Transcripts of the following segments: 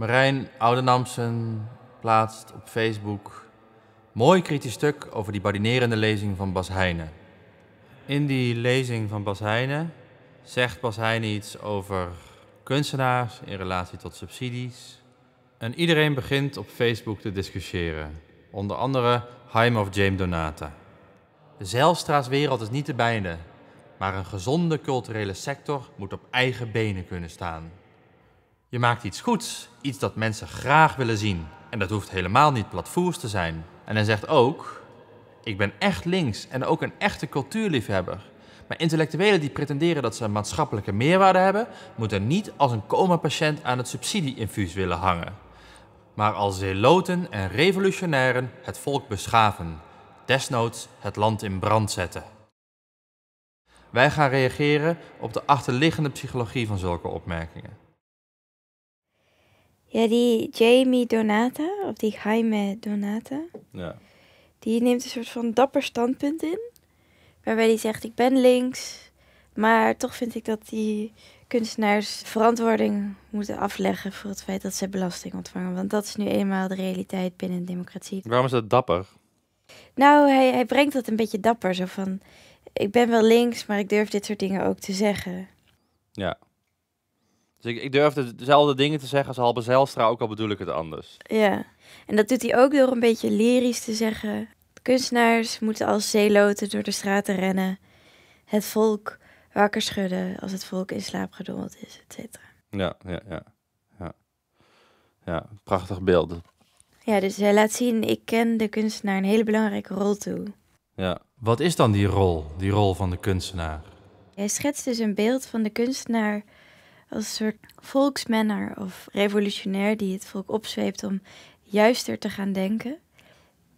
Marijn Oudenamsen plaatst op Facebook mooi kritisch stuk over die badinerende lezing van Bas Heijnen. In die lezing van Bas Heijnen zegt Bas Heijnen iets over kunstenaars in relatie tot subsidies. En iedereen begint op Facebook te discussiëren. Onder andere Heim of James Donata. De is niet te bijden, maar een gezonde culturele sector moet op eigen benen kunnen staan. Je maakt iets goeds, iets dat mensen graag willen zien. En dat hoeft helemaal niet platvoers te zijn. En hij zegt ook, ik ben echt links en ook een echte cultuurliefhebber. Maar intellectuelen die pretenderen dat ze een maatschappelijke meerwaarde hebben, moeten niet als een coma-patiënt aan het subsidieinfuus willen hangen. Maar als zeloten en revolutionairen het volk beschaven, desnoods het land in brand zetten. Wij gaan reageren op de achterliggende psychologie van zulke opmerkingen. Ja, die Jamie Donata, of die Jaime Donata, ja. die neemt een soort van dapper standpunt in. Waarbij hij zegt, ik ben links, maar toch vind ik dat die kunstenaars verantwoording moeten afleggen voor het feit dat ze belasting ontvangen. Want dat is nu eenmaal de realiteit binnen democratie. Waarom is dat dapper? Nou, hij, hij brengt dat een beetje dapper. Zo van, ik ben wel links, maar ik durf dit soort dingen ook te zeggen. Ja. Dus ik, ik durfde dezelfde dingen te zeggen als Halbe Zijlstra, ook al bedoel ik het anders. Ja, en dat doet hij ook door een beetje lyrisch te zeggen. Kunstenaars moeten als zeeloten door de straten rennen. Het volk wakker schudden als het volk in slaap gedommeld is, et cetera. Ja, ja, ja, ja. Ja, prachtig beeld. Ja, dus hij laat zien, ik ken de kunstenaar een hele belangrijke rol toe. Ja. Wat is dan die rol, die rol van de kunstenaar? Hij schetst dus een beeld van de kunstenaar als een soort volksmanner of revolutionair die het volk opzweept om juister te gaan denken.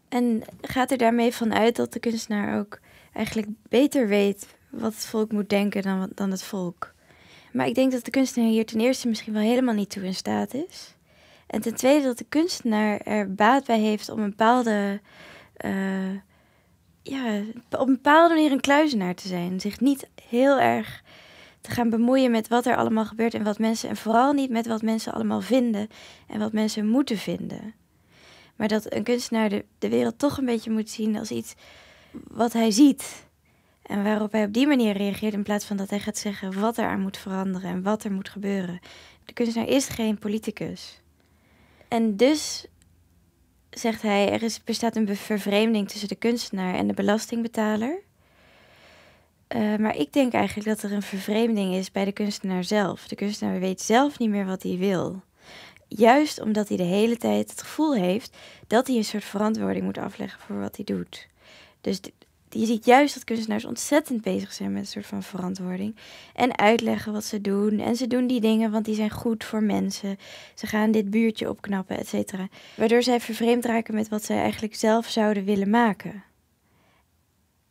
En gaat er daarmee vanuit dat de kunstenaar ook eigenlijk beter weet wat het volk moet denken dan, dan het volk. Maar ik denk dat de kunstenaar hier ten eerste misschien wel helemaal niet toe in staat is. En ten tweede dat de kunstenaar er baat bij heeft om een bepaalde, eh, ja, op een bepaalde manier een kluizenaar te zijn. Zich niet heel erg te gaan bemoeien met wat er allemaal gebeurt en wat mensen, en vooral niet met wat mensen allemaal vinden en wat mensen moeten vinden. Maar dat een kunstenaar de, de wereld toch een beetje moet zien als iets wat hij ziet. En waarop hij op die manier reageert in plaats van dat hij gaat zeggen wat er aan moet veranderen en wat er moet gebeuren. De kunstenaar is geen politicus. En dus zegt hij, er is, bestaat een vervreemding tussen de kunstenaar en de belastingbetaler. Eh, maar ik denk eigenlijk dat er een vervreemding is bij de kunstenaar zelf. De kunstenaar weet zelf niet meer wat hij wil. Juist omdat hij de hele tijd het gevoel heeft dat hij een soort verantwoording moet afleggen voor wat hij doet. Dus je ziet juist dat kunstenaars ontzettend bezig zijn met een soort van verantwoording. En uitleggen wat ze doen. En ze doen die dingen, want die zijn goed voor mensen. Ze gaan dit buurtje opknappen, et cetera. Waardoor zij vervreemd raken met wat zij eigenlijk zelf zouden willen maken.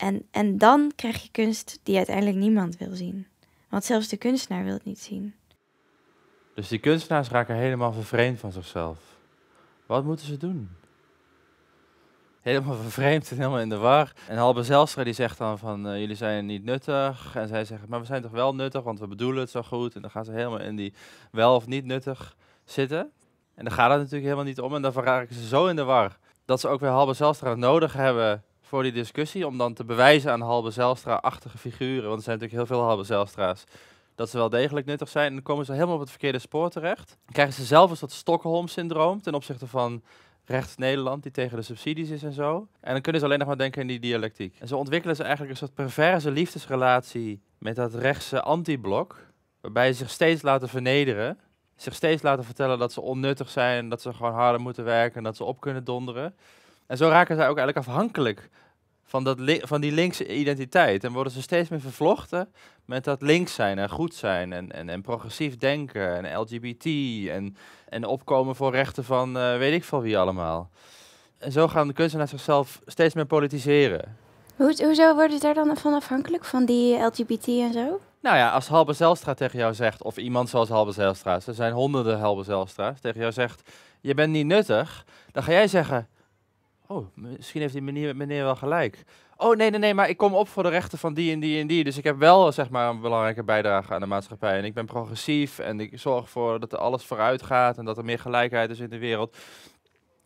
En, en dan krijg je kunst die uiteindelijk niemand wil zien. Want zelfs de kunstenaar wil het niet zien. Dus die kunstenaars raken helemaal vervreemd van zichzelf. Wat moeten ze doen? Helemaal vervreemd en helemaal in de war. En Halbe Zelstra die zegt dan van eh, jullie zijn niet nuttig. En zij zeggen maar we zijn toch wel nuttig, want we bedoelen het zo goed. En dan gaan ze helemaal in die wel of niet nuttig zitten. En dan gaat het natuurlijk helemaal niet om. En dan raken ze zo in de war dat ze ook weer Halbe Zelstra nodig hebben voor die discussie om dan te bewijzen aan Halbe zelstra achtige figuren, want er zijn natuurlijk heel veel Halbe Zelstra's, dat ze wel degelijk nuttig zijn. En dan komen ze helemaal op het verkeerde spoor terecht. Dan krijgen ze zelf eens dat Stockholm-syndroom ten opzichte van rechts Nederland, die tegen de subsidies is en zo. En dan kunnen ze alleen nog maar denken in die dialectiek. En ze ontwikkelen ze eigenlijk een soort perverse liefdesrelatie met dat rechtse anti-blok, waarbij ze zich steeds laten vernederen zich steeds laten vertellen dat ze onnuttig zijn, dat ze gewoon harder moeten werken en dat ze op kunnen donderen. En zo raken zij ook eigenlijk afhankelijk van, dat van die linkse identiteit. En worden ze steeds meer vervlochten met dat links zijn en goed zijn en, en, en progressief denken en LGBT en, en opkomen voor rechten van eh, weet ik veel wie allemaal. En zo gaan de kunstenaars zichzelf steeds meer politiseren. hoezo worden ze daar dan van afhankelijk, van die LGBT en zo? Nou ja, als Halbe Zelstra tegen jou zegt, of iemand zoals Halbe Zelstra, er zijn honderden Halbe Zelstra's, tegen jou zegt, je bent niet nuttig, dan ga jij zeggen, oh, misschien heeft die meneer, meneer wel gelijk. Oh, nee, nee, nee, maar ik kom op voor de rechten van die en die en die. Dus ik heb wel, zeg maar, een belangrijke bijdrage aan de maatschappij. En ik ben progressief en ik zorg ervoor dat er alles vooruit gaat en dat er meer gelijkheid is in de wereld.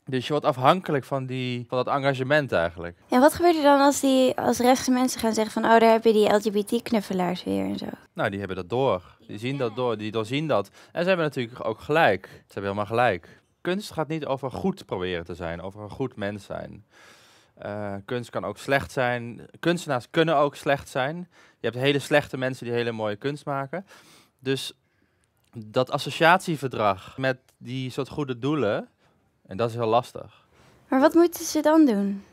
Dus je wordt afhankelijk van, die, van dat engagement eigenlijk. Ja, wat gebeurt er dan als, die, als rechtse mensen gaan zeggen van... oh, daar heb je die LGBT-knuffelaars weer en zo? Nou, die hebben dat door. Die zien dat door, die doorzien dat. En ze hebben natuurlijk ook gelijk. Ze hebben helemaal gelijk kunst gaat niet over goed proberen te zijn, over een goed mens zijn. Eh, kunst kan ook slecht zijn. Kunstenaars kunnen ook slecht zijn. Je hebt hele slechte mensen die hele mooie kunst maken. Dus dat associatieverdrag met die soort goede doelen, en dat is heel lastig. Maar wat moeten ze dan doen?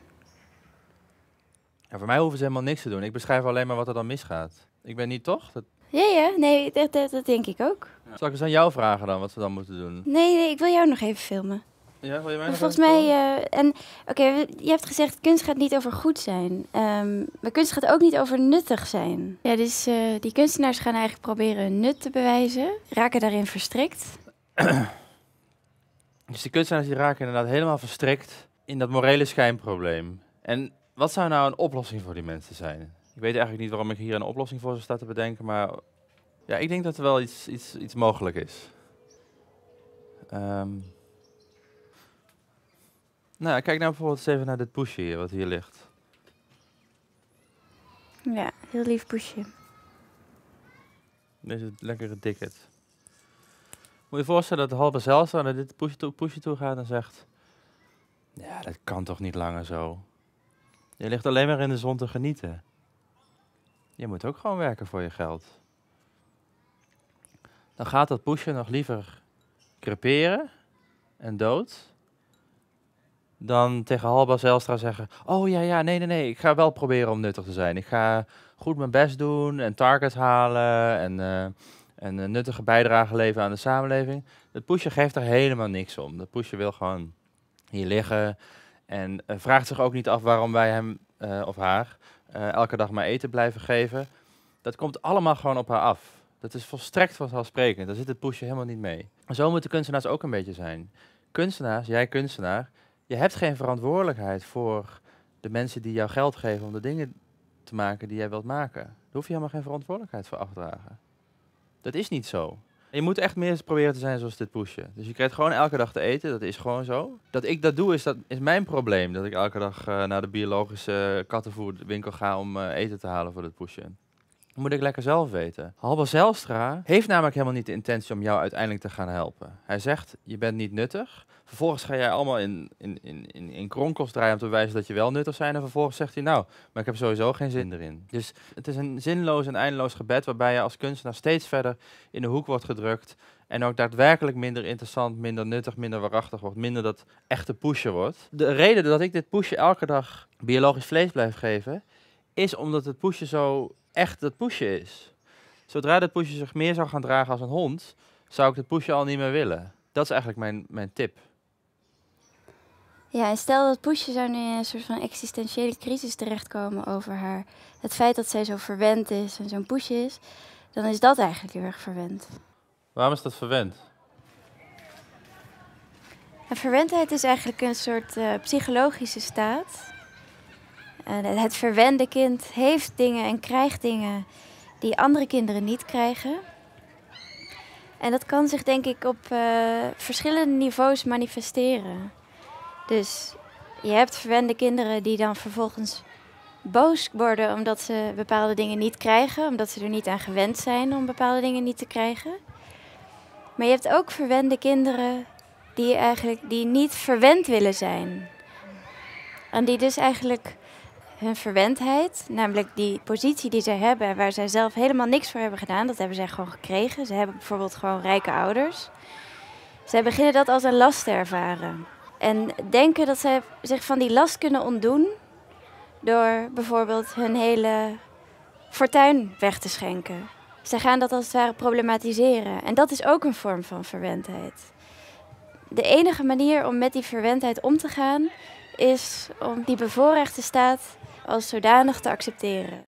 voor mij hoeven ze helemaal niks te doen. Ik beschrijf alleen maar wat er dan misgaat. Ik ben niet toch? Dat... Ja, ja, nee, dat, dat denk ik ook. Zal ik eens aan jou vragen dan, wat we dan moeten doen? Nee, nee, ik wil jou nog even filmen. Ja, wil je mij nog Volgens mij, eh, en oké, je hebt gezegd, kunst gaat niet over goed zijn. Ehm, maar kunst gaat ook niet over nuttig zijn. Ja, dus eh, die kunstenaars gaan eigenlijk proberen hun nut te bewijzen. Raken daarin verstrikt. dus die kunstenaars die raken inderdaad helemaal verstrikt in dat morele schijnprobleem. En wat zou nou een oplossing voor die mensen zijn? Ik weet eigenlijk niet waarom ik hier een oplossing voor ze staat te bedenken, maar ja, ik denk dat er wel iets, iets, iets mogelijk is. Ehm, nou, kijk nou bijvoorbeeld eens even naar dit poesje hier, wat hier ligt. Ja, heel lief poesje. Deze lekkere ticket. Moet je voorstellen dat de halve zelfs naar dit poesje toe, toe gaat en zegt... Ja, dat kan toch niet langer zo. Je ligt alleen maar in de zon te genieten. Je moet ook gewoon werken voor je geld dan gaat dat poesje nog liever creperen en dood. Dan tegen Halba Zelstra zeggen: Oh ja, ja, nee, nee, nee. Ik ga wel proberen om nuttig te zijn. Ik ga goed mijn best doen en targets halen en, eh, een nuttige bijdrage leveren aan de samenleving. Dat poesje geeft er helemaal niks om. Dat poesje wil gewoon hier liggen en eh, vraagt zich ook niet af waarom wij hem eh, of haar elke dag maar eten blijven geven. Dat komt allemaal gewoon op haar af. Dat is volstrekt vanzelfsprekend. Daar zit het pushen helemaal niet mee. Zo moeten kunstenaars ook een beetje zijn. Kunstenaars, jij kunstenaar, je hebt geen verantwoordelijkheid voor de mensen die jou geld geven om de dingen te maken die jij wilt maken. Daar hoef je helemaal geen verantwoordelijkheid voor af te dragen. Dat is niet zo. Je moet echt meer proberen te zijn zoals dit pushen. Dus je krijgt gewoon elke dag te eten, dat is gewoon zo. Dat ik dat doe, is, dat, is mijn probleem. Dat ik elke dag eh, naar de biologische kattenvoerwinkel ga om eh, eten te halen voor dit pushen moet ik lekker zelf weten. Halbe Zelstra heeft namelijk helemaal niet de intentie om jou uiteindelijk te gaan helpen. Hij zegt, je bent niet nuttig. Vervolgens ga jij allemaal in, in, in, in, kronkels draaien om te wijzen dat je wel nuttig zijn. En vervolgens zegt hij, nou, maar ik heb sowieso geen zin erin. Dus het is een zinloos en eindeloos gebed waarbij je als kunstenaar steeds verder in de hoek wordt gedrukt. En ook daadwerkelijk minder interessant, minder nuttig, minder waarachtig wordt. Minder dat echte pushen wordt. De reden dat ik dit pushen elke dag biologisch vlees blijf geven, is omdat het pushen zo echt dat pushen is. Zodra dat pushen zich meer zou gaan dragen als een hond, zou ik dat poesje al niet meer willen. Dat is eigenlijk mijn, mijn tip. Ja, en stel dat Poesje zou nu in een soort van existentiële crisis terechtkomen over haar. Het feit dat zij zo verwend is en zo'n Poesje is, dan is dat eigenlijk heel erg verwend. Waarom is dat verwend? verwendheid is eigenlijk een soort eh, psychologische staat het verwende kind heeft dingen en krijgt dingen die andere kinderen niet krijgen. En dat kan zich denk ik op eh, verschillende niveaus manifesteren. Dus je hebt verwende kinderen die dan vervolgens boos worden omdat ze bepaalde dingen niet krijgen, omdat ze er niet aan gewend zijn om bepaalde dingen niet te krijgen. Maar je hebt ook verwende kinderen die eigenlijk die niet verwend willen zijn. En die dus eigenlijk hun verwendheid, namelijk die positie die zij hebben, waar zij zelf helemaal niks voor hebben gedaan, dat hebben zij gewoon gekregen. Ze hebben bijvoorbeeld gewoon rijke ouders. Zij beginnen dat als een last te ervaren. En denken dat zij zich van die last kunnen ontdoen door bijvoorbeeld hun hele fortuin weg te schenken. Zij gaan dat als het ware problematiseren. En dat is ook een vorm van verwendheid. De enige manier om met die verwendheid om te gaan is om die bevoorrechte staat als zodanig te accepteren.